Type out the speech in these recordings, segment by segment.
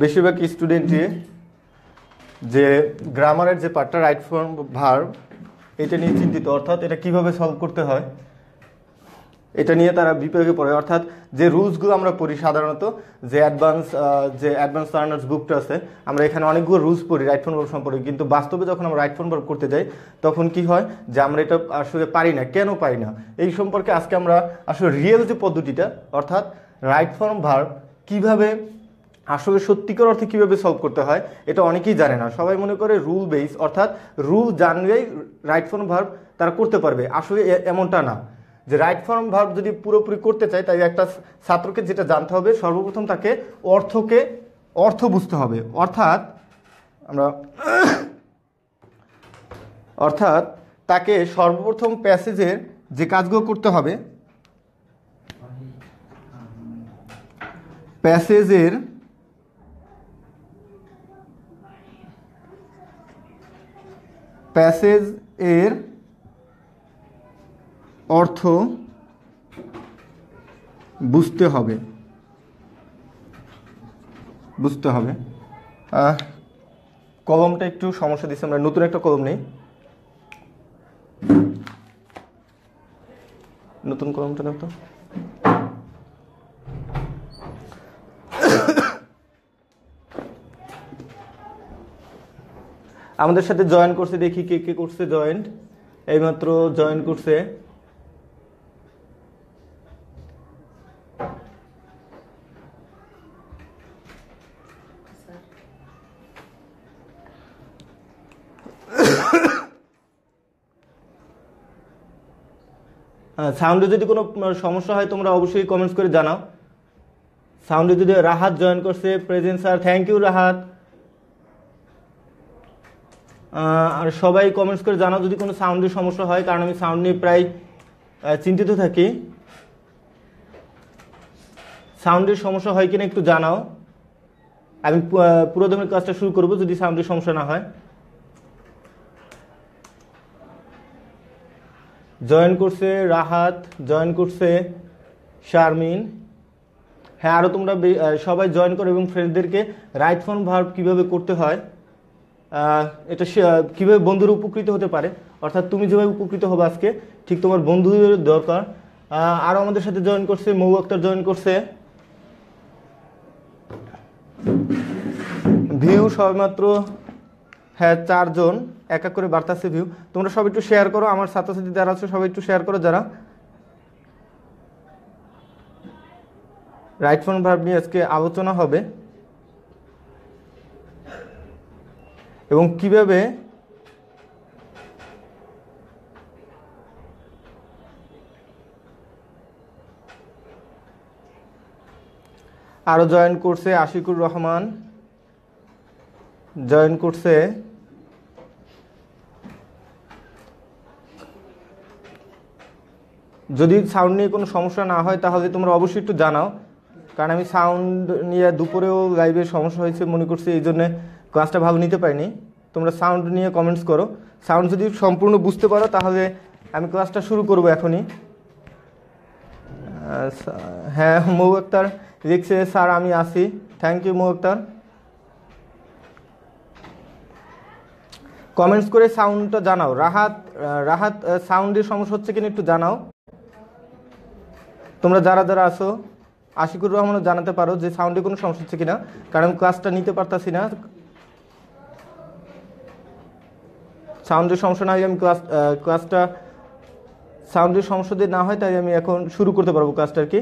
বেশিরভাগ স্টুডেন্টই যে গ্রামারের যে পার্টটা রাইট ফর্ম ভার্ব এটা নিয়ে চিন্তিত অর্থাৎ এটা কিভাবে সলভ করতে হয় এটা নিয়ে তারা বিপাকে পড়ে অর্থাৎ যে রুলসগুলো আমরা পড়ি সাধারণত যে অ্যাডভান্স যে অ্যাডভান্স লার্নার্স বুকটা আছে আমরা এখানে অনেকগুলো রুলস পড়ি রাইট ফর্ম সম্পর্কে কিন্তু বাস্তবে যখন আমরা রাইট ফর্ম করতে যাই তখন কি হয় যে আমরা এটা আসলে পারি না কেন পারি না এই সম্পর্কে আজকে আমরা আসলে রিয়েল যে পদ্ধতিটা অর্থাৎ রাইট ফর্ম ভার্ব কীভাবে আসলে সত্যিকার অর্থে কীভাবে সলভ করতে হয় এটা অনেকেই জানে না সবাই মনে করে রুল বেস অর্থাৎ রুল জানলেই রাইট ফর্ম ভার্ব তারা করতে পারবে আসলে এমনটা না যে রাইট ফর্ম ভার্ব যদি পুরোপুরি করতে চায় তাই একটা ছাত্রকে যেটা জানতে হবে সর্বপ্রথম তাকে অর্থকে অর্থ বুঝতে হবে অর্থাৎ আমরা অর্থাৎ তাকে সর্বপ্রথম প্যাসেজের যে কাজগুলো করতে হবে প্যাসেজের প্যাসেজ এর অর্থ বুঝতে হবে বুঝতে হবে কলমটা একটু সমস্যা দিচ্ছে আমরা নতুন একটা কলম নেই নতুন কলমটা তো আমাদের সাথে জয়েন করছে দেখি কে কে করছে জয়েন্ট এইমাত্র জয়েন করছে সাউন্ডে হ্যাঁ, যদি কোনো সমস্যা হয় তোমরা অবশ্যই কমেন্টস করে জানাও সাউন্ডে যদি রাহাত জয়েন করছে present sir thank you Rahat আর সবাই কমেন্টস করে জানাও যদি কোনো সাউন্ডের সমস্যা হয় কারণ আমি সাউন্ড নিয়ে প্রায় চিন্তিত থাকি সাউন্ডের সমস্যা হয় কিনা একটু জানাও আমি পুরোদমের কাজটা শুরু করব যদি সাউন্ডের সমস্যা না হয় জয়েন করছে রাহাত জয়েন করছে শারমিন হ্যাঁ আরও তোমরা সবাই জয়েন করো এবং ফ্রেন্ডদেরকে রাইট ফোন ভার্ব কীভাবে করতে হয় এটা কীভাবে বন্ধুর উপকৃত হতে পারে অর্থাৎ তুমি যেভাবে উপকৃত হবে আজকে ঠিক তোমার বন্ধুদের দরকার আরও আমাদের সাথে জয়েন করছে মৌ আক্তার জয়েন করছে ভিউ সবেমাত্র হ্যাঁ চারজন এক এক করে বার্তাছে ভিউ তোমরা সব একটু শেয়ার করো আমার ছাত্রছাত্রী যারা আছে সবাই একটু শেয়ার করো যারা রাইট ফোন ভাব নিয়ে আজকে আলোচনা হবে এবং কিভাবে আরও জয়েন করছে আশিকুর রহমান জয়েন করছে যদি সাউন্ড নিয়ে কোনো সমস্যা না হয় তাহলে তোমরা অবশ্যই একটু জানাও কারণ আমি সাউন্ড নিয়ে দুপুরেও লাইভে সমস্যা হয়েছে মনে করছি এই জন্যে ক্লাসটা ভালো নিতে পারিনি তোমরা সাউন্ড নিয়ে কমেন্টস করো সাউন্ড যদি সম্পূর্ণ বুঝতে পারো তাহলে আমি ক্লাসটা শুরু করব এখনই হ্যাঁ মৌ আক্তার রিক্সে স্যার আমি আসি thank you Mou Akter comments করে সাউন্ডটা জানাও রাহাত রাহাত সাউন্ডের সমস্যা হচ্ছে কিনা একটু জানাও তোমরা যারা যারা আসো আশিকুর রহমানও জানাতে পারো যে সাউন্ডে কোনো সমস্যা হচ্ছে কিনা কারণ ক্লাসটা নিতে পারতাছি না সাউন্ডের সমস্যা না হয় আমি ক্লাস ক্লাসটা সাউন্ডের সমস্যা যদি না হয় তাই আমি এখন শুরু করতে পারবো ক্লাসটা আর কি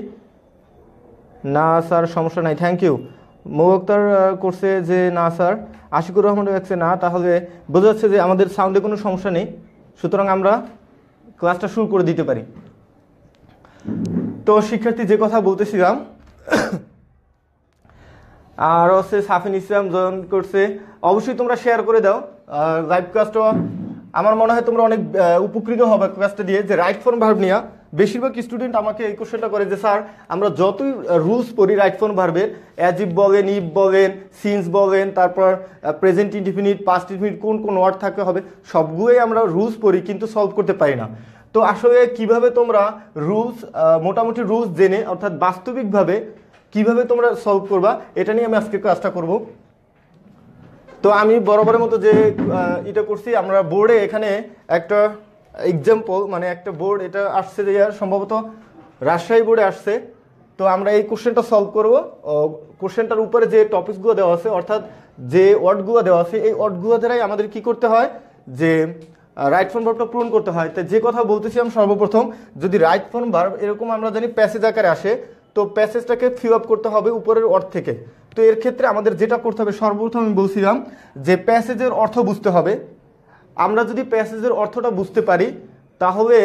না স্যার সমস্যা নাই থ্যাংক ইউ মৌ করছে যে না স্যার আশিকুর রহমান রাখছে না তাহলে বোঝা যাচ্ছে যে আমাদের সাউন্ডে কোনো সমস্যা নেই সুতরাং আমরা ক্লাসটা শুরু করে দিতে পারি তো শিক্ষার্থী যে কথা বলতেছিলাম আর হচ্ছে সাফিন ইসলাম জয়েন করছে অবশ্যই তোমরা শেয়ার করে দাও লাইভ ক্লাসটা আমার মনে হয় তোমরা অনেক উপকৃত হবে ক্লাসটা দিয়ে যে রাইট ফর্ম ভার্ব নিয়ে বেশিরভাগ স্টুডেন্ট আমাকে এই কোশ্চেনটা করে যে স্যার আমরা যতই রুলস পড়ি রাইট ফর্ম ভার্বের অ্যাজ ইফ বলেন ইফ বলেন সিন্স বলেন তারপর প্রেজেন্ট ইনডিফিনিট পাস্ট ইনফিনিট কোন কোন ওয়ার্ড থাকতে হবে সবগুলোই আমরা রুলস পড়ি কিন্তু সলভ করতে পারি না তো আসলে কিভাবে তোমরা রুলস মোটামুটি রুলস জেনে অর্থাৎ বাস্তবিকভাবে কিভাবে তোমরা সলভ করবা এটা নিয়ে আমি আজকে কাজটা করবো তো আমি বরাবরের মতো যে এটা করছি আমরা বোর্ডে এখানে একটা এক্সাম্পল মানে একটা বোর্ড এটা আসছে যে সম্ভবত রাজশাহী বোর্ডে আসছে তো আমরা এই কোশ্চেনটা সলভ করব কোশ্চেনটার উপরে যে টপিকসগুলো দেওয়া আছে অর্থাৎ যে ওয়ার্ডগুলো দেওয়া আছে এই ওয়ার্ডগুলো দ্বারাই আমাদের কি করতে হয় যে রাইট ফর্ম ভার্বটা পূরণ করতে হয় তো যে কথা বলতেছি আমি সর্বপ্রথম যদি রাইট ফর্ম ভার্ব এরকম আমরা জানি প্যাসেজ আকারে আসে তো প্যাসেজটাকে ফিল আপ করতে হবে উপরের অর্থ থেকে তো এর ক্ষেত্রে আমাদের যেটা করতে হবে সর্বপ্রথম আমি বলছিলাম যে প্যাসেজের অর্থ বুঝতে হবে আমরা যদি প্যাসেজের অর্থটা বুঝতে পারি তাহলে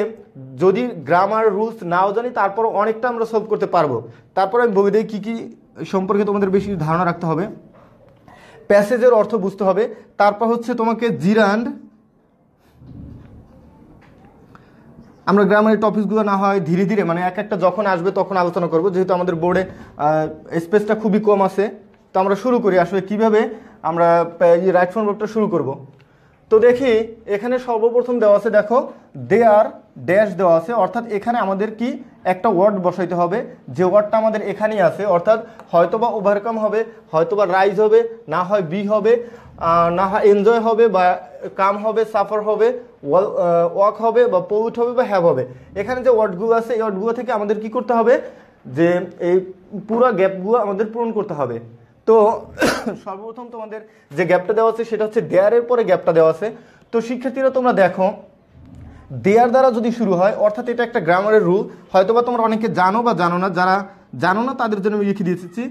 যদি গ্রামার রুলস নাও জানি তারপর অনেকটা আমরা সলভ করতে পারবো তারপর আমি বলে দিই কী কী সম্পর্কে তোমাদের বেশি ধারণা রাখতে হবে প্যাসেজের অর্থ বুঝতে হবে তারপর হচ্ছে তোমাকে জিরান্ড আমরা গ্রামের টপিকসগুলো না হয় ধীরে ধীরে মানে এক একটা যখন আসবে তখন আলোচনা করব যেহেতু আমাদের বোর্ডে স্পেসটা খুবই কম আছে তো আমরা শুরু করি আসলে কিভাবে আমরা রাইট ফোন বোর্ডটা শুরু করব তো দেখি এখানে সর্বপ্রথম দেওয়া আছে দেখো দে আর ড্যাশ দেওয়া আছে অর্থাৎ এখানে আমাদের কি একটা ওয়ার্ড বসাইতে হবে যে ওয়ার্ডটা আমাদের এখানেই আছে অর্থাৎ হয়তোবা ওভারকাম হবে হয়তোবা রাইজ হবে না হয় বি হবে না এনজয় হবে বা কাম হবে সাফার হবে ওয়াক হবে বা পৌট হবে বা হ্যাভ হবে এখানে যে ওয়ার্ডগুলো আছে এই ওয়ার্ডগুলো থেকে আমাদের কি করতে হবে যে এই পুরো গ্যাপগুলো আমাদের পূরণ করতে হবে তো সর্বপ্রথম তোমাদের যে গ্যাপটা দেওয়া আছে সেটা হচ্ছে দেয়ারের পরে গ্যাপটা দেওয়া আছে তো শিক্ষার্থীরা তোমরা দেখো দেয়ার দ্বারা যদি শুরু হয় অর্থাৎ এটা একটা গ্রামারের রুল হয়তোবা তোমরা অনেকে জানো বা জানো না যারা জানো না তাদের জন্য লিখে দিয়েছি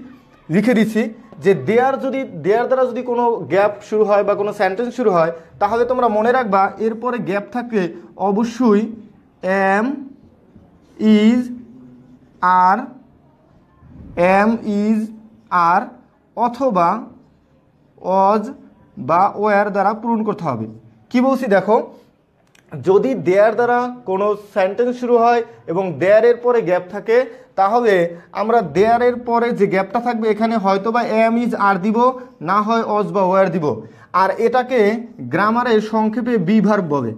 লিখে দিছি যে দেয়ার যদি দেয়ার দ্বারা যদি কোনো গ্যাপ শুরু হয় বা কোনো সেন্টেন্স শুরু হয় তাহলে তোমরা মনে রাখবা এরপরে গ্যাপ থাকলে অবশ্যই am is are am is are অথবা অজ বা ওয়ার দ্বারা পূরণ করতে হবে কি বলছি দেখো যদি দেয়ার দ্বারা কোনো সেন্টেন্স শুরু হয় এবং দেয়ারের পরে গ্যাপ থাকে তাহলে আমরা দেয়ারের পরে যে গ্যাপটা থাকবে এখানে হয়তো বা এম ইজ আর দিব না হয় অজ বা ওয়ার দিব আর এটাকে গ্রামারের সংক্ষেপে বি বলে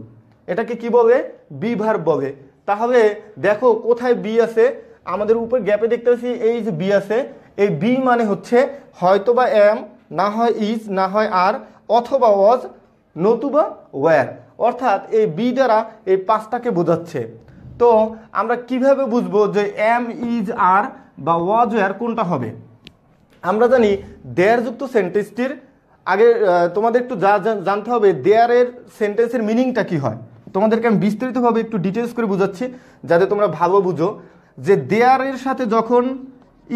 এটাকে কি বলে বি বলে তাহলে দেখো কোথায় বি আছে আমাদের উপর গ্যাপে দেখতে পাচ্ছি এই যে বি আছে এই বি মানে হচ্ছে হয়তো বা এম না হয় ইজ না হয় আর অথবা অজ নতুবা ওয়ার অর্থাৎ এই বি দ্বারা এই পাঁচটাকে বোঝাচ্ছে তো আমরা কিভাবে বুঝবো যে এম ইজ আর বা ওয়াজ ওয়ার কোনটা হবে আমরা জানি দেয়ারযুক্ত সেন্টেন্সটির আগে তোমাদের একটু যা জানতে হবে দেয়ারের সেন্টেন্সের মিনিংটা কি হয় তোমাদেরকে আমি বিস্তারিতভাবে একটু ডিটেলস করে বুঝাচ্ছি যাতে তোমরা ভালো বুঝো যে দেয়ারের সাথে যখন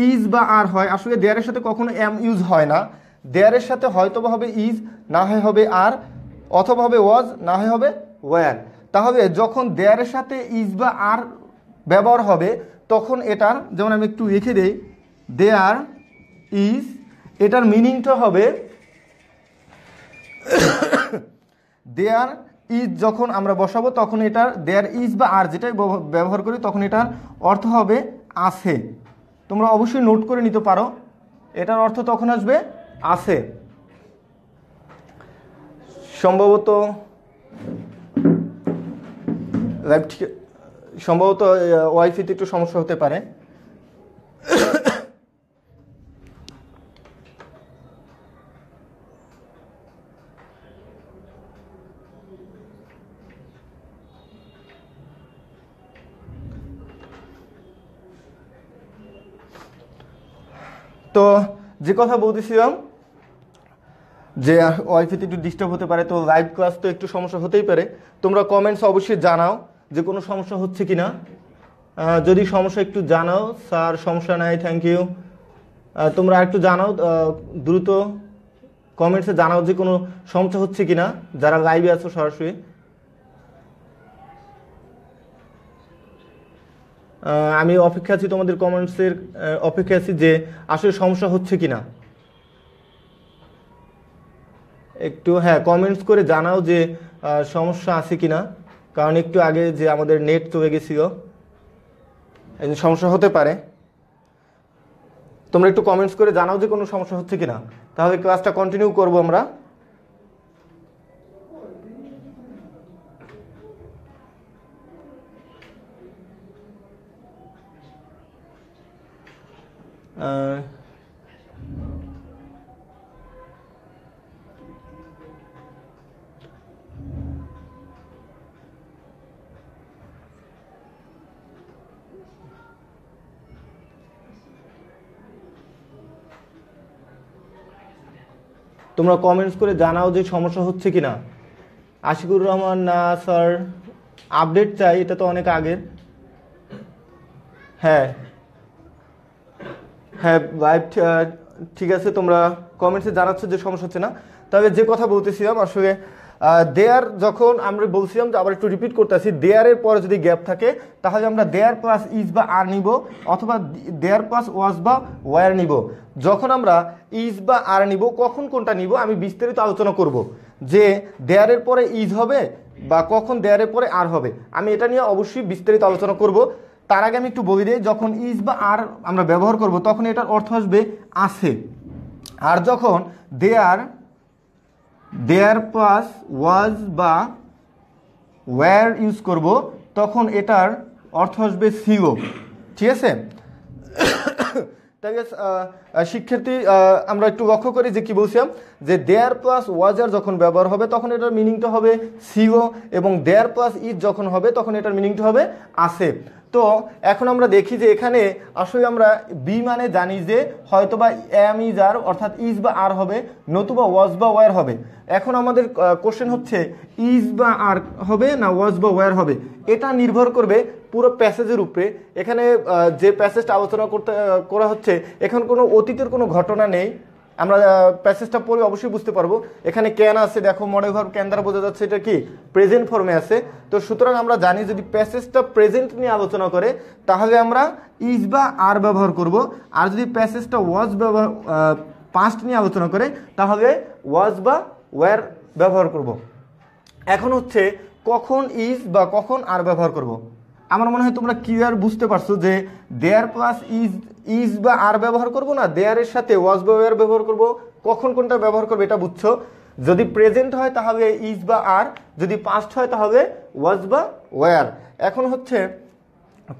ইজ বা আর হয় আসলে দেয়ারের সাথে কখনো এম ইউজ হয় না দেয়ারের সাথে হয়তো হবে ইজ না হয় হবে আর অথবা হবে ওয়াজ না হয় হবে ওয়ার তাহলে যখন দেয়ারের সাথে ইজ বা আর ব্যবহার হবে তখন এটার যেমন আমি একটু রেখে দেই দেয়ার ইজ এটার মিনিংটা হবে দেয়ার ইজ যখন আমরা বসাবো তখন এটার দেয়ার ইজ বা আর যেটাই ব্যবহার করি তখন এটার অর্থ হবে আছে তোমরা অবশ্যই নোট করে নিতে পারো এটার অর্থ তখন আসবে আছে সম্ভবত লাইভ ঠিক সম্ভবত ওয়াইফিতে একটু সমস্যা হতে পারে তো যে কথা বলতেছিলাম যে ওয়াইফাইতে একটু ডিস্টার্ব হতে পারে তো লাইভ ক্লাস তো একটু সমস্যা হতেই পারে তোমরা কমেন্টস অবশ্যই জানাও যে কোনো সমস্যা হচ্ছে কি না যদি সমস্যা একটু জানাও স্যার সমস্যা নাই থ্যাংক ইউ তোমরা একটু জানাও দ্রুত কমেন্টসে জানাও যে কোনো সমস্যা হচ্ছে কি না যারা লাইভে আছো সরাসরি আমি অপেক্ষা আছি তোমাদের কমেন্টসের অপেক্ষা আছি যে আসলে সমস্যা হচ্ছে কি না একটু হ্যাঁ কমেন্টস করে জানাও যে সমস্যা আছে কি না কারণ একটু আগে যে আমাদের নেট চলে গেছিলো সমস্যা হতে পারে তোমরা একটু কমেন্টস করে জানাও যে কোনো সমস্যা হচ্ছে কি না তাহলে ক্লাসটা কন্টিনিউ করব আমরা uh, তোমরা কমেন্টস করে জানাও যে সমস্যা হচ্ছে কি না আশিকুর রহমান না স্যার আপডেট চাই এটা তো অনেক আগের হ্যাঁ হ্যাঁ লাইভ ঠিক আছে তোমরা কমেন্টসে জানাচ্ছ যে সমস্যা হচ্ছে না তবে যে কথা বলতেছিলাম আসলে দেয়ার যখন আমরা বলছিলাম যে আবার একটু রিপিট করতেছি দেয়ারের পরে যদি গ্যাপ থাকে তাহলে আমরা দেয়ার প্লাস ইজ বা আর নিব অথবা দেয়ার প্লাস ওয়াজ বা ওয়ার নিব যখন আমরা ইজ বা আর নিব কখন কোনটা নিব আমি বিস্তারিত আলোচনা করব যে দেয়ারের পরে ইজ হবে বা কখন দেয়ারের পরে আর হবে আমি এটা নিয়ে অবশ্যই বিস্তারিত আলোচনা করব তার আগে আমি একটু বলি দিই যখন ইজ বা আর আমরা ব্যবহার করব তখন এটার অর্থ আসবে আছে আর যখন দেয়ার দেয়ার প্লাস ওয়াজ বা ওয়্যার ইউজ করব তখন এটার অর্থ আসবে সিও ঠিক আছে তাহলে শিক্ষার্থী আমরা একটু লক্ষ্য করি যে কি বলছিলাম যে দেয়ার প্লাস ওয়াজার যখন ব্যবহার হবে তখন এটার মিনিংটা হবে সিও এবং দেয়ার প্লাস ইজ যখন হবে তখন এটার মিনিংটা হবে আসে তো এখন আমরা দেখি যে এখানে আসলে আমরা বি মানে জানি যে হয়তো বা এম ইজ আর অর্থাৎ ইজ বা আর হবে নতুবা ওয়াজ বা ওয়ার হবে এখন আমাদের কোশ্চেন হচ্ছে ইজ বা আর হবে না ওয়াজ বা ওয়ার হবে এটা নির্ভর করবে পুরো প্যাসেজের উপরে এখানে যে প্যাসেজটা আলোচনা করতে করা হচ্ছে এখন কোনো অতীতের কোনো ঘটনা নেই আমরা প্যাসেজটা পড়ে অবশ্যই বুঝতে পারবো এখানে ক্যান আছে দেখো মডেল ভার্ব ক্যান দ্বারা বোঝা যাচ্ছে এটা কি প্রেজেন্ট ফর্মে আছে তো সুতরাং আমরা জানি যদি প্যাসেজটা প্রেজেন্ট নিয়ে আলোচনা করে তাহলে আমরা ইজ বা আর ব্যবহার করব আর যদি প্যাসেজটা ওয়াজ ব্যবহার পাস্ট নিয়ে আলোচনা করে তাহলে ওয়াজ বা ওয়ার ব্যবহার করব। এখন হচ্ছে কখন ইজ বা কখন আর ব্যবহার করব। আমার মনে হয় তোমরা ক্লিয়ার বুঝতে পারছো যে দেয়ার প্লাস ইজ ইজ বা আর ব্যবহার করব না দেয়ারের সাথে ওয়াজ বা ওয়ার ব্যবহার করব কখন কোনটা ব্যবহার করবো এটা বুঝছো যদি প্রেজেন্ট হয় তাহলে ইজ বা আর যদি পাস্ট হয় তাহলে ওয়াজ বা ওয়ার এখন হচ্ছে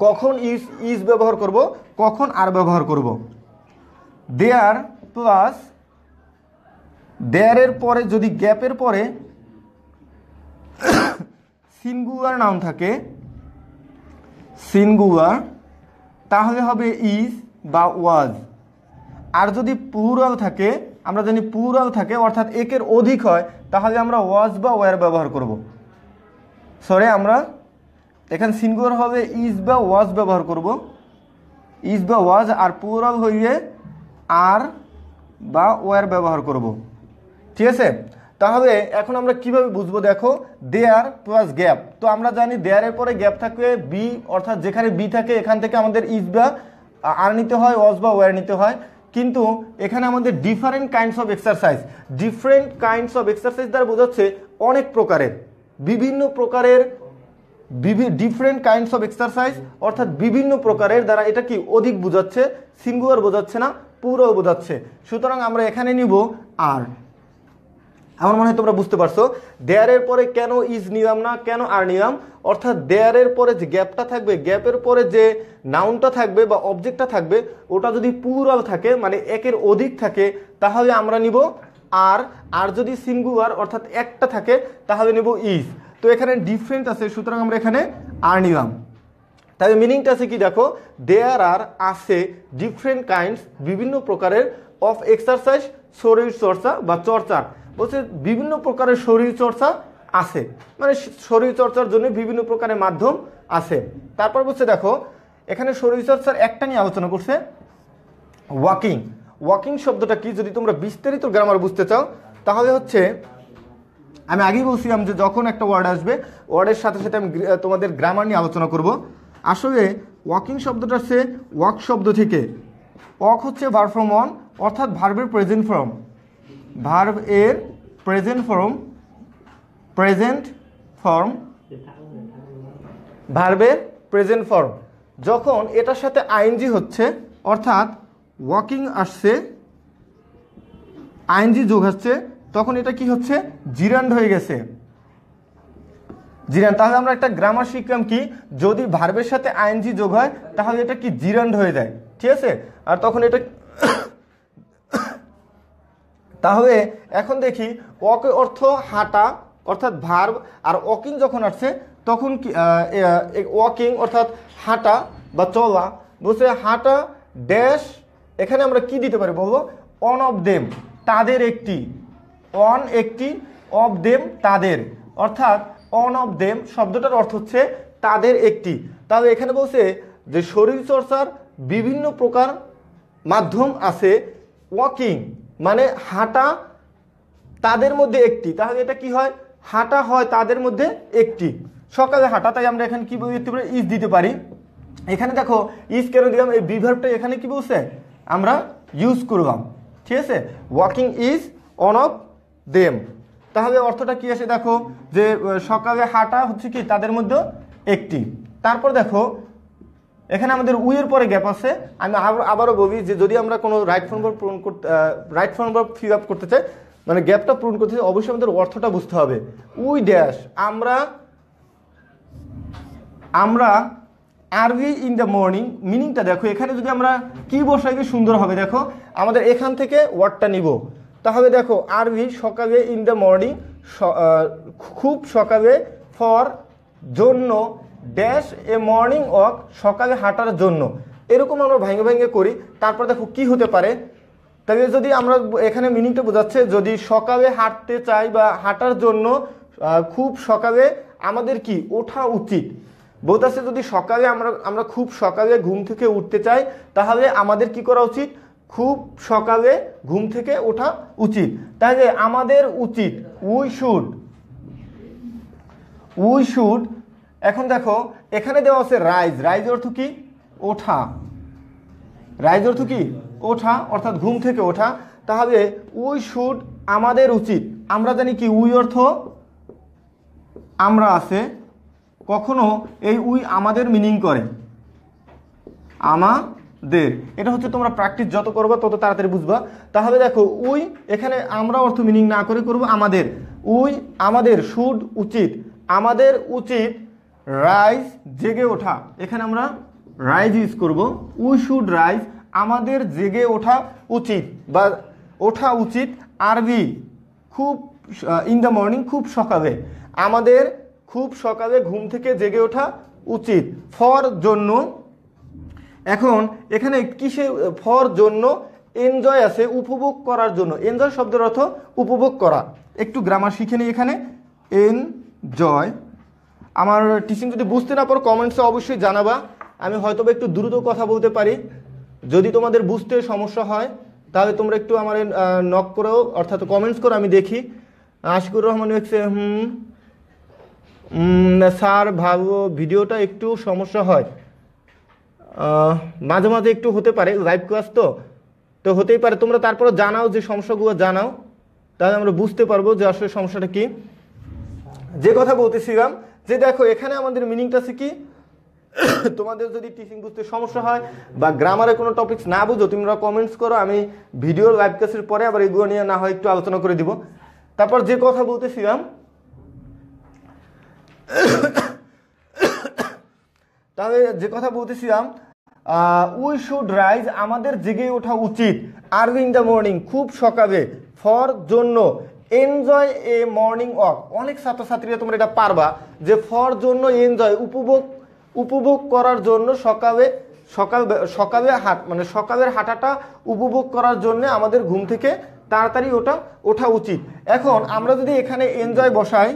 কখন ইজ ইজ ব্যবহার করব কখন আর ব্যবহার করব দেয়ার প্লাস দেয়ারের পরে যদি গ্যাপের পরে সিনগুয়ার নাম থাকে সিনগুয়া তাহলে হবে ইজ বা ওয়াজ আর যদি প্লুরাল থাকে আমরা জানি প্লুরাল থাকে অর্থাৎ একের অধিক হয় তাহলে আমরা ওয়াজ বা ওয়ার ব্যবহার করব। সরে আমরা এখানে সিঙ্গুলার হবে ইজ বা ওয়াজ ব্যবহার করব। ইজ বা ওয়াজ আর প্লুরাল হইলে আর বা ওয়ার ব্যবহার করব। ঠিক আছে তাহলে এখন আমরা কিভাবে বুঝবো দেখো দেয়ার প্লাস গ্যাপ তো আমরা জানি দেয়ারের পরে গ্যাপ থাকবে বি অর্থাৎ যেখানে বি থাকে এখান থেকে আমাদের ইজ বা আর নিতে হয় ওয়াজ বা ওয়ার নিতে হয় কিন্তু এখানে আমাদের different kinds of exercise different kinds of exercise দ্বারা বোঝাচ্ছে অনেক প্রকারের বিভিন্ন প্রকারের ডিফারেন্ট কাইন্ডস অফ এক্সারসাইজ অর্থাৎ বিভিন্ন প্রকারের দ্বারা এটা কি অধিক বোঝাচ্ছে সিঙ্গুয়ার বোঝাচ্ছে না পুরো বোঝাচ্ছে সুতরাং আমরা এখানে নিব আর আমার মনে হয় তোমরা বুঝতে পারছো দেয়ারের পরে কেন ইজ নিলাম না কেন আর নিলাম অর্থাৎ দেয়ারের পরে যে গ্যাপটা থাকবে গ্যাপের পরে যে নাউনটা থাকবে বা অবজেক্টটা থাকবে ওটা যদি পুরাল থাকে মানে একের অধিক থাকে তাহলে আমরা নিব আর আর যদি সিঙ্গুয়ার অর্থাৎ একটা থাকে তাহলে নিব ইজ তো এখানে ডিফারেন্ট আছে সুতরাং আমরা এখানে আর নিলাম তাহলে মিনিংটা আছে কি দেখো দেয়ার আর আছে ডিফারেন্ট কাইন্ডস বিভিন্ন প্রকারের অফ এক্সারসাইজ শরীর চর্চা বা চর্চা বলছে বিভিন্ন প্রকারের শরীরচর্চা আছে মানে শরীরচর্চার জন্য বিভিন্ন প্রকারের মাধ্যম আছে তারপর বলছে দেখো এখানে শরীরচর্চার একটা নিয়ে আলোচনা করছে ওয়াকিং ওয়াকিং শব্দটা কি যদি তোমরা বিস্তারিত গ্রামার বুঝতে চাও তাহলে হচ্ছে আমি আগেই বলছিলাম যে যখন একটা ওয়ার্ড আসবে ওয়ার্ডের সাথে সাথে আমি তোমাদের গ্রামার নিয়ে আলোচনা করব আসলে ওয়াকিং শব্দটা হচ্ছে ওয়াক শব্দ থেকে ওয়াক হচ্ছে ভার ফ্রম অন অর্থাৎ ভার্বের প্রেজেন্ট ফর্ম ভার্ভ এর প্রেজেন্ট ফর্ম প্রেজেন্ট ফর্ম ভার্বের প্রেজেন্ট ফর্ম যখন এটার সাথে আইনজি হচ্ছে অর্থাৎ ওয়াকিং আসছে আইনজি যোগ হচ্ছে তখন এটা কি হচ্ছে জিরান্ড হয়ে গেছে জিরান তাহলে আমরা একটা গ্রামার শিখলাম কি যদি ভার্বের সাথে আইনজি যোগ হয় তাহলে এটা কি জিরান্ড হয়ে যায় ঠিক আছে আর তখন এটা তাহলে এখন দেখি অক অর্থ হাঁটা অর্থাৎ ভার্ব আর ওয়াকিং যখন আসছে তখন কি ওয়াকিং অর্থাৎ হাঁটা বা চলা বলছে হাঁটা ড্যাশ এখানে আমরা কি দিতে পারি বলবো অন অফ দেম তাদের একটি অন একটি অফ দেম তাদের অর্থাৎ অন অফ দেম শব্দটার অর্থ হচ্ছে তাদের একটি তাহলে এখানে বলছে যে শরীরচর্চার বিভিন্ন প্রকার মাধ্যম আছে ওয়াকিং মানে হাঁটা তাদের মধ্যে একটি তাহলে এটা কি হয় হাঁটা হয় তাদের মধ্যে একটি সকালে হাঁটা তাই আমরা এখানে কি দেখতে পারি ইস দিতে পারি এখানে দেখো ইস কেন দিলাম এই বিভার্বটা এখানে কি বলছে আমরা ইউজ করলাম ঠিক আছে walking is one of them তাহলে অর্থটা কি আছে দেখো যে সকালে হাঁটা হচ্ছে কি তাদের মধ্যে একটি তারপর দেখো এখানে আমাদের উইয়ের পরে গ্যাপ আছে আমি আবারও বলি যে যদি আমরা কোনো রাইট ফর্ম ভার্ব পূরণ করতে right form verb fill up করতে চাই মানে গ্যাপটা পূরণ করতে চাই অবশ্যই আমাদের অর্থটা বুঝতে হবে উই ড্যাশ আমরা আমরা আর্লি ইন দ্য মর্নিং মিনিংটা দেখো এখানে যদি আমরা কি কি সুন্দর হবে দেখো আমাদের এখান থেকে ওয়ার্ডটা নিব তাহলে দেখো আর্লি সকালে ইন দ্য মর্নিং খুব সকালে ফর জন্য ড্যাশ এ মর্নিং ওয়াক সকালে হাঁটার জন্য এরকম আমরা ভাঙে ভাঙে করি তারপর দেখো কি হতে পারে তাহলে যদি আমরা এখানে মিনিংটা বোঝাচ্ছে যদি সকালে হাঁটতে চাই বা হাঁটার জন্য খুব সকালে আমাদের কি ওঠা উচিত বোঝাচ্ছে যদি সকালে আমরা আমরা খুব সকালে ঘুম থেকে উঠতে চাই তাহলে আমাদের কি করা উচিত খুব সকালে ঘুম থেকে ওঠা উচিত তাহলে আমাদের উচিত উই শুড উই শুড এখন দেখো এখানে দেওয়া আছে রাইজ রাইজ অর্থ কি ওঠা রাইজ অর্থ কি ওঠা অর্থাৎ ঘুম থেকে ওঠা তাহলে উই শুড আমাদের উচিত আমরা জানি কি উই অর্থ আমরা আছে কখনো এই উই আমাদের মিনিং করে আমাদের এটা হচ্ছে তোমরা প্র্যাকটিস যত করবো তত তাড়াতাড়ি বুঝবা তাহলে দেখো উই এখানে আমরা অর্থ মিনিং না করে করব আমাদের উই আমাদের শুড উচিত আমাদের উচিত রাইজ জেগে ওঠা এখানে আমরা রাইজ ইউজ করব উই শুড রাইজ আমাদের জেগে ওঠা উচিত বা ওঠা উচিত আরবি খুব ইন দ্য মর্নিং খুব সকালে আমাদের খুব সকালে ঘুম থেকে জেগে ওঠা উচিত ফর জন্য এখন এখানে কিসে ফর জন্য এনজয় আছে উপভোগ করার জন্য এনজয় শব্দের অর্থ উপভোগ করা একটু গ্রামার শিখে নিই এখানে এনজয় আমার টিচিং যদি বুঝতে না পারো কমেন্টসে অবশ্যই জানাবা আমি হয়তো একটু দ্রুত কথা বলতে পারি যদি তোমাদের বুঝতে সমস্যা হয় তাহলে তোমরা একটু আমার নক করেও অর্থাৎ কমেন্টস করো আমি দেখি আশিকুর রহমান হচ্ছে হুম স্যার ভাবো ভিডিওটা একটু সমস্যা হয় মাঝে মাঝে একটু হতে পারে লাইভ ক্লাস তো তো হতেই পারে তোমরা তারপরে জানাও যে সমস্যাগুলো জানাও তাহলে আমরা বুঝতে পারবো যে আসলে সমস্যাটা কি যে কথা বলতেছিলাম যে দেখো এখানে আমাদের মিনিংটা শিখি তোমাদের যদি টিচিং বুঝতে সমস্যা হয় বা গ্রামারে কোনো টপিকস না বুঝো তোমরা কমেন্টস করো আমি ভিডিওর লাইভকাস্টের পরে আবার এগুলো নিয়ে না হয় একটু আলোচনা করে দিব তারপর যে কথা বলতেছিলাম তাহলে যে কথা বলতেছিলাম উই শুড রাইজ আমাদের জেগে ওঠা উচিত আর্লি ইন দ্য মর্নিং খুব সকালে ফর জন্য এনজয় এ মর্নিং ওয়াক অনেক ছাত্রছাত্রীরা তোমরা এটা পারবা যে ফর জন্য এনজয় উপভোগ উপভোগ করার জন্য সকালে সকাল সকালে হাঁট মানে সকালের হাঁটাটা উপভোগ করার জন্য আমাদের ঘুম থেকে তাড়াতাড়ি ওটা ওঠা উচিত এখন আমরা যদি এখানে এনজয় বসাই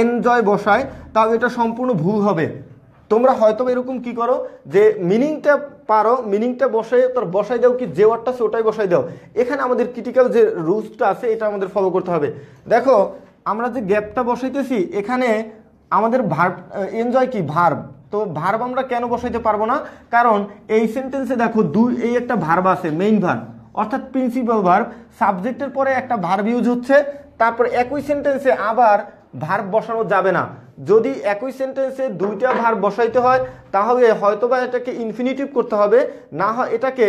এনজয় বসাই তাহলে এটা সম্পূর্ণ ভুল হবে তোমরা হয়তো এরকম কি করো যে মিনিংটা পারো মিনিংটা বসাই তার বসাই দাও কি যে ওয়ার্ডটা আছে ওটাই বসাই দাও এখানে আমাদের ক্রিটিক্যাল যে রুলসটা আছে এটা আমাদের ফলো করতে হবে দেখো আমরা যে গ্যাপটা বসাইতেছি এখানে আমাদের ভার্ব এনজয় কি ভার্ব তো ভার্ব আমরা কেন বসাইতে পারবো না কারণ এই সেন্টেন্সে দেখো দুই এই একটা ভার্ব আছে মেইন ভার্ব অর্থাৎ প্রিন্সিপাল ভার্ব সাবজেক্টের পরে একটা ভার্ব ইউজ হচ্ছে তারপর একই সেন্টেন্সে আবার ভার্ব বসানো যাবে না যদি একই সেন্টেন্সে দুইটা ভার বসাইতে হয় তাহলে হয়তোবা এটাকে ইনফিনিটিভ করতে হবে না হয় এটাকে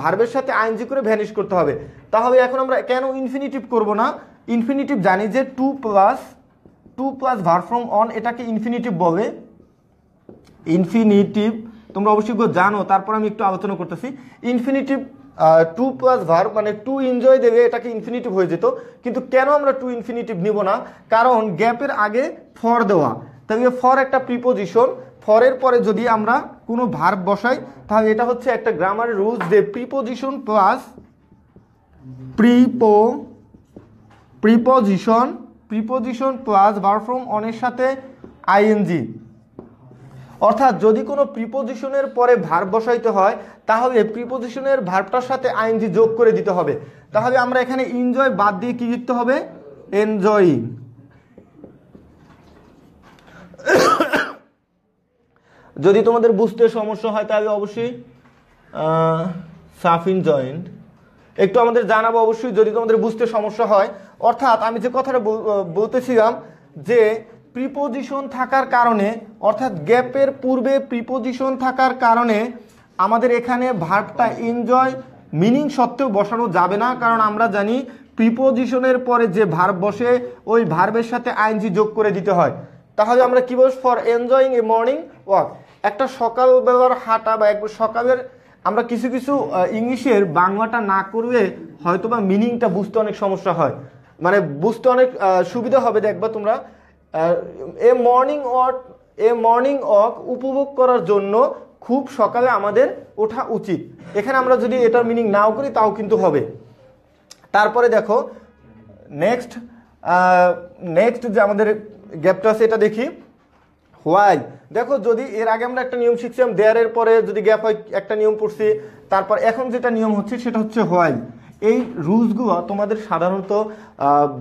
ভার্বের সাথে আইনজি করে ভ্যানিশ করতে হবে তাহলে এখন আমরা কেন ইনফিনিটিভ করব না ইনফিনিটিভ জানি যে to plus to plus verb form one এটাকে ইনফিনিটিভ বলে ইনফিনিটিভ তোমরা অবশ্যই জানো তারপর আমি একটু আলোচনা করতেছি ইনফিনিটিভ টু প্লাস ভার মানে টু এনজয় দেবে এটাকে ইনফিনিটিভ হয়ে যেত কিন্তু কেন আমরা টু ইনফিনিটিভ নিব না কারণ গ্যাপের আগে ফর দেওয়া তাহলে ফর একটা প্রিপোজিশন ফরের পরে যদি আমরা কোনো ভার্ব বসাই তাহলে এটা হচ্ছে একটা গ্রামার রুলস যে প্রিপোজিশন প্লাস প্রিপো প্রিপোজিশন প্রিপোজিশন প্লাস ভার্ফ্রম অনের সাথে আইএনজি অর্থাৎ যদি কোনো প্রিপোজিশনের পরে ভার্ব বসাইতে হয় তাহলে প্রিপোজিশনের ভার্বটার সাথে আইএনজি যোগ করে দিতে হবে তাহলে আমরা এখানে এনজয় বাদ দিয়ে কী লিখতে হবে এনজয়িং যদি তোমাদের বুঝতে সমস্যা হয় তাহলে অবশ্যই সাফিন জয়েন্ট একটু আমাদের জানাবো অবশ্যই যদি তোমাদের বুঝতে সমস্যা হয় অর্থাৎ আমি যে কথাটা বলতেছিলাম যে প্রিপোজিশন থাকার কারণে অর্থাৎ গ্যাপের পূর্বে প্রিপোজিশন থাকার কারণে আমাদের এখানে ভার্বটা এনজয় মিনিং সত্ত্বেও বসানো যাবে না কারণ আমরা জানি প্রিপোজিশনের পরে যে ভার্ব বসে ওই ভার্বের সাথে আইনজি যোগ করে দিতে হয় তাহলে আমরা কি বলব for enjoying a morning walk একটা সকালবেলার হাঁটা বা একবার সকালের আমরা কিছু কিছু ইংলিশের বাংলাটা না করলে হয়তো বা মিনিংটা বুঝতে অনেক সমস্যা হয় মানে বুঝতে অনেক সুবিধা হবে দেখবা তোমরা a morning walk a morning walk উপভোগ করার জন্য খুব সকালে আমাদের ওঠা উচিত এখানে আমরা যদি এটার মিনিং নাও করি তাও কিন্তু হবে তারপরে দেখো নেক্সট নেক্সট যে আমাদের গ্যাপটা আছে এটা দেখি হোয়াইল দেখো যদি এর আগে আমরা একটা নিয়ম শিখছিলাম দেয়ারের পরে যদি গ্যাপ হয় একটা নিয়ম পড়ছি তারপর এখন যেটা নিয়ম হচ্ছে সেটা হচ্ছে হোয়াইল এই রুলসগুলো তোমাদের সাধারণত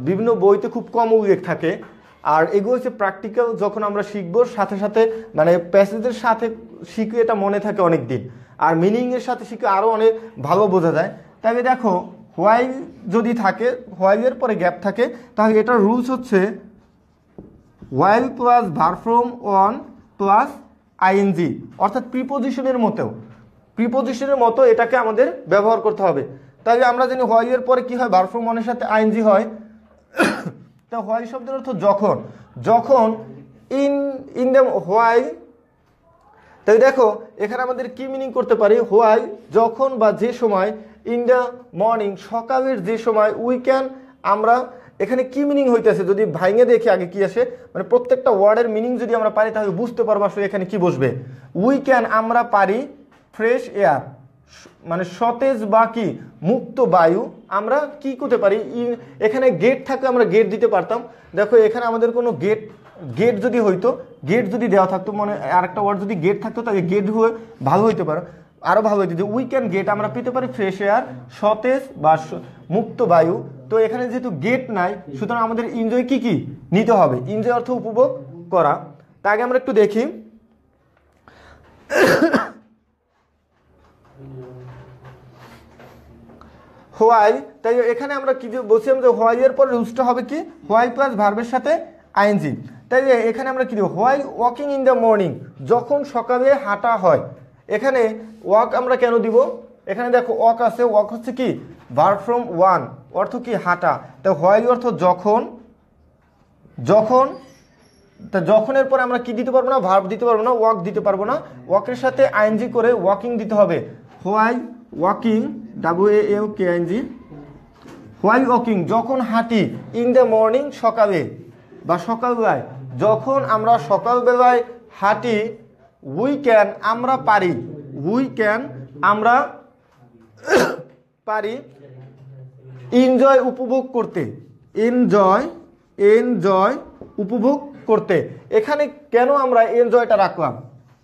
বিভিন্ন বইতে খুব কম উল্লেখ থাকে আর এগুলো হচ্ছে প্র্যাকটিক্যাল যখন আমরা শিখবো সাথে সাথে মানে প্যাসেজের সাথে শিখে এটা মনে থাকে অনেক দিন আর মিনিংয়ের সাথে শিখে আরও অনেক ভালো বোঝা যায় তবে দেখো হোয়াইল যদি থাকে হোয়াইলের পরে গ্যাপ থাকে তাহলে এটার রুলস হচ্ছে while plus verb form one plus ING অর্থাৎ প্রিপোজিশনের মতো প্রিপোজিশনের মতো এটাকে আমাদের ব্যবহার করতে হবে তাই আমরা জানি হোয়াইয়ের পরে কি হয় ভারফ্রম ওয়ানের সাথে আইএনজি হয় তা হোয়াই শব্দের অর্থ যখন যখন ইন ইন দ্য হোয়াই তাই দেখো এখানে আমাদের কি মিনিং করতে পারি হোয়াই যখন বা যে সময় ইন দ্য মর্নিং সকালের যে সময় উই ক্যান আমরা এখানে কি মিনিং হইতেছে যদি ভাইঙে দেখি আগে কি আসে মানে প্রত্যেকটা ওয়ার্ডের মিনিং যদি আমরা পারি তাহলে বুঝতে পারবো আসলে এখানে কি বসবে উই ক্যান আমরা পারি ফ্রেশ এয়ার মানে সতেজ বা কি মুক্ত বায়ু আমরা কি করতে পারি এখানে গেট থাকলে আমরা গেট দিতে পারতাম দেখো এখানে আমাদের কোনো গেট গেট যদি হইতো গেট যদি দেওয়া থাকতো মানে আরেকটা ওয়ার্ড যদি গেট থাকতো তাহলে গেট হয়ে ভালো হইতে পারো আরও ভালো হইতে যে উই ক্যান গেট আমরা পেতে পারি ফ্রেশ এয়ার সতেজ বা মুক্ত বায়ু তো এখানে যেহেতু গেট নাই সুতরাং আমাদের এনজয় কি কি নিতে হবে এনজয় অর্থ উপভোগ করা তা আগে আমরা একটু দেখি হোয়াই তাই এখানে আমরা কি বলছিলাম যে হোয়াই এর পর রুজটা হবে কি হোয়াই প্লাস ভার্ভের সাথে আইনজি তাই এখানে আমরা কি দেবো while walking in the morning যখন সকালে হাঁটা হয় এখানে ওয়াক আমরা কেন দিব এখানে দেখো ওয়াক আছে ওয়াক হচ্ছে কি ভার্ব ফ্রম ওয়ান অর্থ কি হাঁটা তো হোয়াইল অর্থ যখন যখন তা যখনের পরে আমরা কি দিতে পারবো না ভার্ব দিতে পারবো না ওয়াক দিতে পারবো না ওয়াকের সাথে আইএনজি করে ওয়াকিং দিতে হবে while walking W A M K G while walking যখন হাঁটি ইন দ্য মর্নিং সকালে বা সকালবেলায় যখন আমরা সকালবেলায় হাঁটি উই ক্যান আমরা পারি উই ক্যান আমরা পারি এনজয় উপভোগ করতে এনজয় এনজয় উপভোগ করতে এখানে কেন আমরা এনজয়টা রাখলাম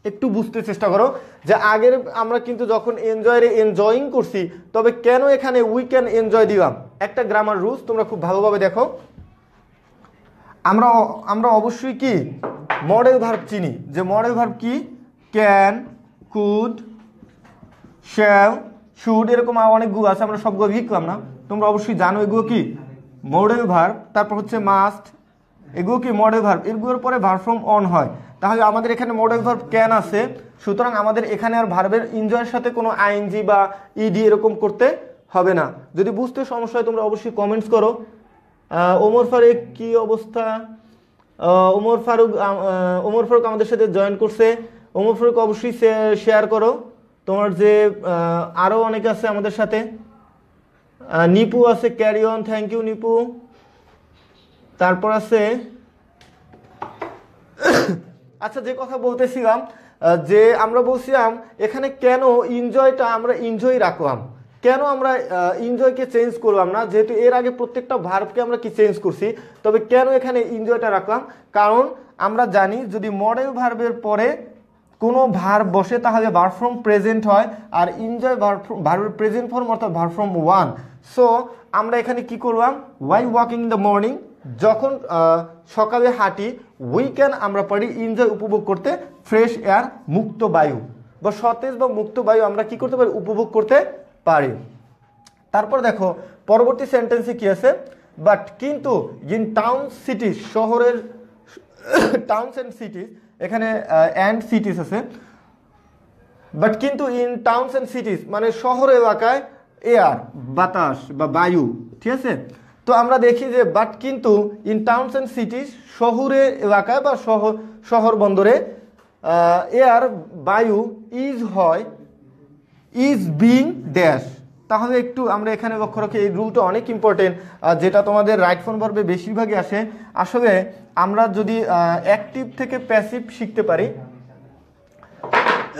একটু বুঝতে চেষ্টা করো যে আগের আমরা কিন্তু যখন এনজয়ের এনজয়িং করছি তবে কেন এখানে উই ক্যান এনজয় দিলাম একটা গ্রামার রুলস তোমরা খুব ভালোভাবে দেখো আমরা আমরা অবশ্যই কি মডেল ভার্ব চিনি যে মডেল ভার্ব কি ক্যান কুড শ্যাম শুড এরকম অনেকগুলো আছে আমরা সবগুলো লিখলাম না তোমরা অবশ্যই জানো এগুলো কি মডেল ভার্ব তারপর হচ্ছে মাস্ট এগুলো কি মডেল ভার্ব এগুলোর পরে ভারফর্ম অন হয় তাহলে আমাদের এখানে মডেল ভার্ব ক্যান আছে সুতরাং আমাদের এখানে আর ভার্বের ইনজয়ের সাথে কোনো আইএনজি বা ইডি এরকম করতে হবে না যদি বুঝতে সমস্যা হয় তোমরা অবশ্যই কমেন্টস করো ওমর ফারুক কি অবস্থা ওমর ফারুক ওমর ফারুক আমাদের সাথে জয়েন করছে ওমর ফারুক অবশ্যই শেয়ার করো তোমার যে আরও অনেকে আছে আমাদের সাথে নিপু আছে carry on thank you Nipu তারপর আছে আচ্ছা যে কথা বলতেছিলাম যে আমরা বলছিলাম এখানে কেন এনজয়টা আমরা এনজয় রাখলাম কেন আমরা এনজয়কে চেঞ্জ করলাম না যেহেতু এর আগে প্রত্যেকটা ভার্বকে আমরা কি চেঞ্জ করছি তবে কেন এখানে এনজয়টা রাখলাম কারণ আমরা জানি যদি মডেল ভার্বের পরে কোনো ভার্ব বসে তাহলে ভার্ফ্রম ফ্রম প্রেজেন্ট হয় আর এনজয় ভার্ফ ভার্বের প্রেজেন্ট ফর্ম অর্থাৎ ভার্ফ্রম ফ্রম ওয়ান সো আমরা এখানে কি করলাম while walking in the morning যখন সকালে হাঁটি উইকেন্ড আমরা পারি এনজয় উপভোগ করতে ফ্রেশ এয়ার মুক্ত বায়ু বা সতেজ বা মুক্ত বায়ু আমরা কি করতে পারি উপভোগ করতে পারি তারপর দেখো পরবর্তী সেন্টেন্সে কি আছে বাট কিন্তু ইন টাউন সিটিজ শহরের টাউনস অ্যান্ড সিটিজ এখানে অ্যান্ড সিটিস আছে বাট কিন্তু ইন টাউনস অ্যান্ড সিটিজ মানে শহর এলাকায় এয়ার বাতাস বা বায়ু ঠিক আছে তো আমরা দেখি যে বাট কিন্তু ইন টাউনস অ্যান্ড সিটিস শহুরে এলাকায় বা শহর শহর বন্দরে এয়ার বায়ু ইজ হয় ইজ বিং ড্যাশ তাহলে একটু আমরা এখানে লক্ষ্য রাখি এই রুলটা অনেক ইম্পর্টেন্ট যেটা তোমাদের রাইট ফোন পর্বে বেশিরভাগই আসে আসলে আমরা যদি অ্যাক্টিভ থেকে প্যাসিভ শিখতে পারি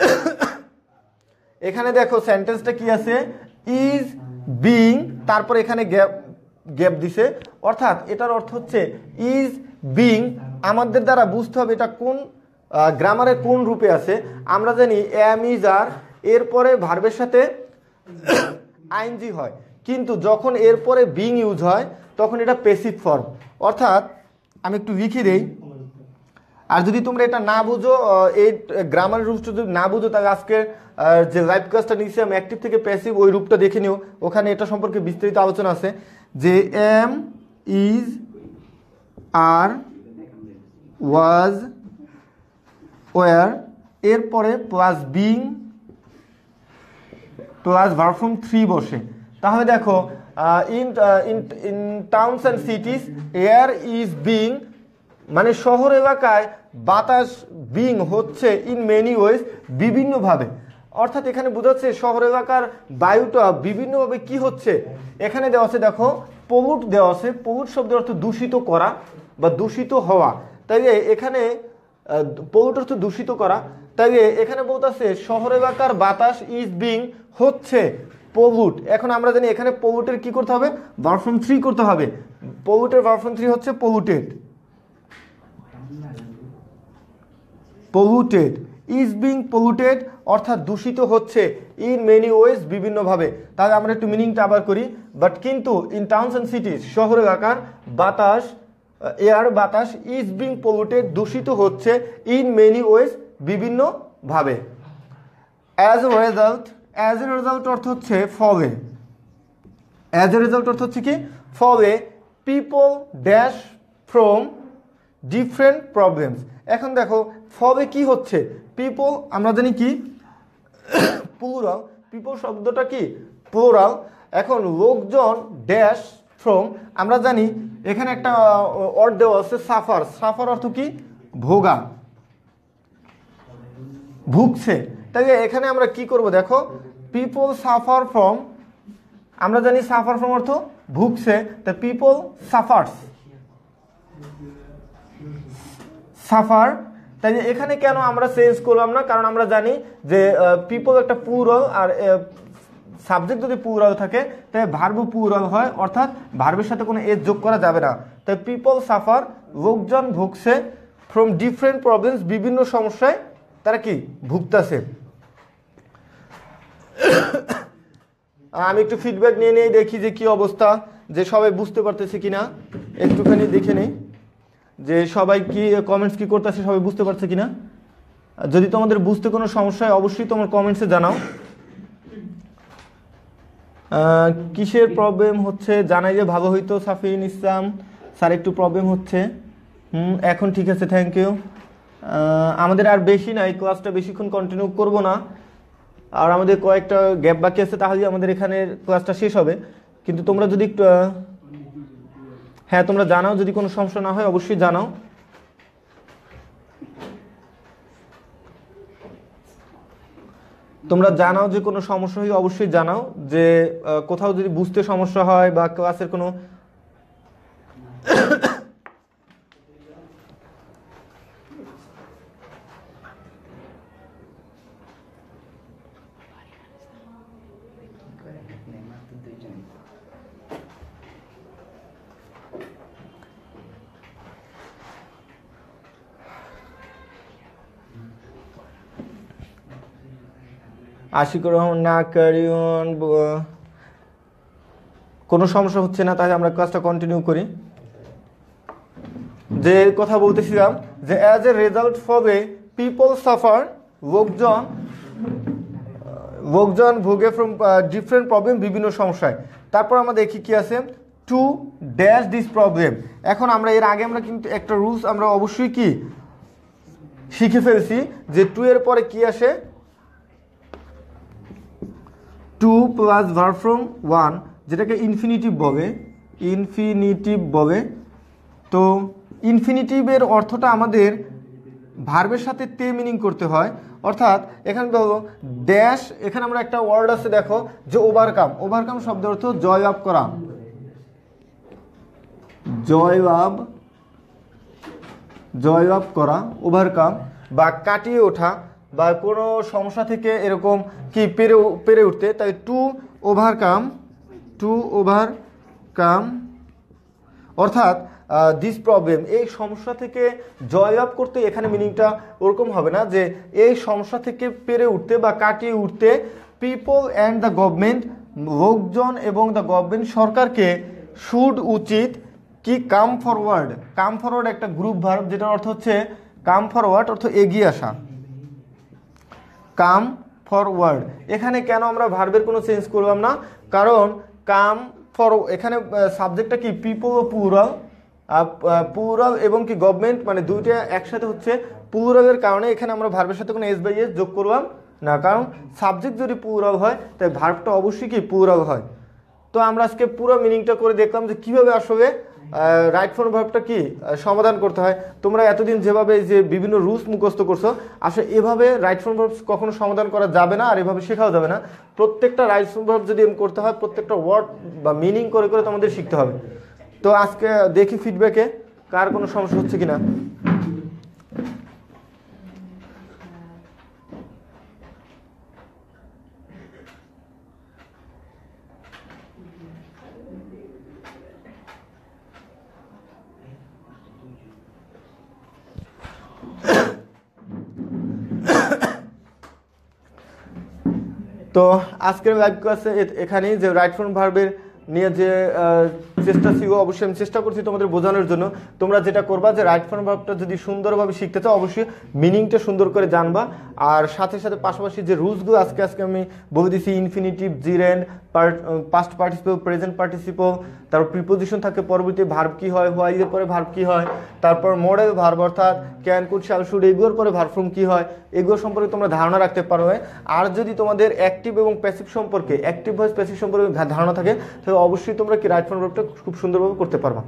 এখানে দেখো সেন্টেন্সটা কি আছে ইজ বিং তারপর এখানে গ্যাপ গ্যাপ দিছে অর্থাৎ এটার অর্থ হচ্ছে ইজ বিং আমাদের দ্বারা বুঝতে হবে এটা কোন গ্রামারে কোন রূপে আছে আমরা জানি এম ইজ আর এরপরে ভার্বের সাথে আইনজি হয় কিন্তু যখন এরপরে বিং ইউজ হয় তখন এটা পেসিভ ফর্ম অর্থাৎ আমি একটু লিখে দেই আর যদি তোমরা এটা না বুঝো এই গ্রামার রুলসটা যদি না বুঝো তাহলে আজকে যে লাইভ ক্লাসটা নিয়েছি আমি অ্যাক্টিভ থেকে প্যাসিভ ওই রূপটা দেখে নিও ওখানে এটা সম্পর্কে বিস্তারিত আলোচনা আছে যে am is are was were এরপরে plus being plus verb form three বসে তাহলে দেখো in in towns and cities air is being মানে শহর এলাকায় বাতাস বিং হচ্ছে ইন মেনি ওয়েজ বিভিন্নভাবে অর্থাৎ এখানে বোঝাচ্ছে শহর এলাকার বায়ুটা বিভিন্নভাবে কি হচ্ছে এখানে দেওয়া আছে দেখো পহুট দেওয়া আছে পহুট শব্দের অর্থ দূষিত করা বা দূষিত হওয়া তাই এখানে পহুট অর্থ দূষিত করা তাই এখানে আছে শহর এলাকার বাতাস ইজ বিং হচ্ছে পহুট এখন আমরা জানি এখানে পহুটের কি করতে হবে ভার্সন থ্রি করতে হবে পহুটের ভার্সন থ্রি হচ্ছে polluted polluted is being polluted অর্থাৎ দূষিত হচ্ছে ইন মেনি ওয়েজ বিভিন্নভাবে তাহলে আমরা একটু মিনিংটা আবার করি বাট কিন্তু ইন টাউন্স অ্যান্ড সিটিজ শহর এলাকার বাতাস এয়ার বাতাস ইজ বিং পলুটেড দূষিত হচ্ছে ইন মেনি ওয়েজ বিভিন্নভাবে as a result as a result অর্থ হচ্ছে ফলে অ্যাজ এ রেজাল্ট অর্থ হচ্ছে কি ফলে people dash from different problems এখন দেখো ফবে কি হচ্ছে পিপল আমরা জানি কি পুরাল পিপল শব্দটা কি পুরাল এখন লোকজন ড্যাশ ফ্রম আমরা জানি এখানে একটা অর্ড দেওয়া আছে সাফার সাফার অর্থ কি ভোগা ভুগছে তাই এখানে আমরা কি করব দেখো পিপল সাফার ফ্রম আমরা জানি সাফার ফ্রম অর্থ ভুগছে তা পিপল সাফার্স সাফার তাই এখানে কেন আমরা চেঞ্জ করলাম না কারণ আমরা জানি যে পিপল একটা পুরল আর সাবজেক্ট যদি পুরল থাকে তাই ভার্ব পুরল হয় অর্থাৎ ভার্বের সাথে কোনো এজ যোগ করা যাবে না তাই পিপল সাফার লোকজন ভুগছে ফ্রম ডিফারেন্ট প্রবলেমস বিভিন্ন সমস্যায় তারা কি ভুগতেছে আমি একটু ফিডব্যাক নিয়ে নিয়ে দেখি যে কি অবস্থা যে সবাই বুঝতে পারতেছে কিনা একটুখানি দেখে নিই যে সবাই কি কমেন্টস কি করতেছে সবাই বুঝতে পারছে কিনা যদি তোমাদের বুঝতে কোনো সমস্যা হয় অবশ্যই তোমার কমেন্টসে জানাও কিসের প্রবলেম হচ্ছে জানাই যে ভালো হইতো সাফিন ইসলাম স্যার একটু প্রবলেম হচ্ছে হুম এখন ঠিক আছে থ্যাংক ইউ আমাদের আর বেশি নাই ক্লাসটা বেশিক্ষণ কন্টিনিউ করব না আর আমাদের কয়েকটা গ্যাপ বাকি আছে তাহলে আমাদের এখানের ক্লাসটা শেষ হবে কিন্তু তোমরা যদি একটু হ্যাঁ তোমরা জানাও যদি কোনো সমস্যা না হয় অবশ্যই জানাও তোমরা জানাও যে কোনো সমস্যা হয় অবশ্যই জানাও যে কোথাও যদি বুঝতে সমস্যা হয় বা ক্লাসের কোনো আশিক রহমান না কারিউন কোনো সমস্যা হচ্ছে না তাই আমরা কাজটা কন্টিনিউ করি যে কথা বলতেছিলাম যে as a result for a people suffer লোকজন লোকজন ভোগে ফ্রম ডিফারেন্ট প্রবলেম বিভিন্ন সমস্যায় তারপর আমরা দেখি কি আছে টু ড্যাশ দিস প্রবলেম এখন আমরা এর আগে আমরা কিন্তু একটা রুলস আমরা অবশ্যই কি শিখে ফেলছি যে টু এর পরে কি আসে to plus verb form one যেটাকে ইনফিনিটিভ বলে ইনফিনিটিভ বলে তো ইনফিনিটিভের অর্থটা আমাদের ভার্বের সাথে তে মিনিং করতে হয় অর্থাৎ এখানে ধরো ড্যাশ এখানে আমরা একটা ওয়ার্ড আছে দেখো যে ওভারকাম ওভারকাম শব্দ অর্থ জয় লাভ করা জয় লাভ জয় লাভ করা ওভারকাম বা কাটিয়ে ওঠা বা কোনো সমস্যা থেকে এরকম কি পেরে পেরে উঠতে তাই to overcome to overcome অর্থাৎ দিস প্রবলেম এই সমস্যা থেকে জয় আপ করতে এখানে মিনিংটা ওরকম হবে না যে এই সমস্যা থেকে পেরে উঠতে বা কাটিয়ে উঠতে পিপল অ্যান্ড দ্য গভর্নমেন্ট লোকজন এবং দ্য গভর্নমেন্ট সরকারকে শুড উচিত কি কাম ফরওয়ার্ড কাম ফরওয়ার্ড একটা গ্রুপ ভার্ব যেটার অর্থ হচ্ছে কাম ফরওয়ার্ড অর্থ এগিয়ে আসা কাম ফরওয়ার্ড এখানে কেন আমরা ভার্বের কোনো চেঞ্জ করলাম না কারণ কাম ফর এখানে সাবজেক্টটা কি পিপো পুরাল পুরাল এবং কি গভর্নমেন্ট মানে দুইটা একসাথে হচ্ছে পুরালের কারণে এখানে আমরা ভার্বের সাথে কোনো এস বাই এস যোগ করলাম না কারণ সাবজেক্ট যদি পুরাল হয় তাই ভার্বটা অবশ্যই কি পুরাল হয় তো আমরা আজকে পুরো মিনিংটা করে দেখলাম যে কীভাবে আসবে রাইট ফর ভাবটা কি সমাধান করতে হয় তোমরা এতদিন যেভাবে যে বিভিন্ন রুলস মুখস্থ করছো আসলে এভাবে রাইট ফর ভাব কখনো সমাধান করা যাবে না আর এভাবে শেখাও যাবে না প্রত্যেকটা রাইট ফর ভাব যদি এম করতে হয় প্রত্যেকটা ওয়ার্ড বা মিনিং করে করে তোমাদের শিখতে হবে তো আজকে দেখি ফিডব্যাকে কার কোনো সমস্যা হচ্ছে কি না তো আজকের লাইভ ক্লাসে এখানেই যে রাইট ফোন ভার্বের নিয়ে যে চেষ্টা শিখো অবশ্যই আমি চেষ্টা করছি তোমাদের বোঝানোর জন্য তোমরা যেটা করবা যে রাইট ফর্ম ভাবটা যদি সুন্দরভাবে শিখতে চাও অবশ্যই মিনিংটা সুন্দর করে জানবা আর সাথে সাথে পাশাপাশি যে রুলসগুলো আজকে আজকে আমি বলে দিছি infinitive gerund past participle present participle তারপর প্রিপোজিশন থাকে পরবর্তী ভার্ব কী হয় হোয়াই এর পরে ভার্ব কী হয় তারপর মডেল ভার্ব অর্থাৎ ক্যান কুট শ্যাল শুড এগুলোর পরে ভার্ব ফর্ম কী হয় এগুলো সম্পর্কে তোমরা ধারণা রাখতে পারো আর যদি তোমাদের অ্যাক্টিভ এবং প্যাসিভ সম্পর্কে অ্যাক্টিভ ভয়েস প্যাসিভ সম্পর্কে ধারণা থাকে তাহলে অবশ্যই তোমরা কি রাইট ফর্ম ভার্বটা খুব সুন্দরভাবে করতে পারবা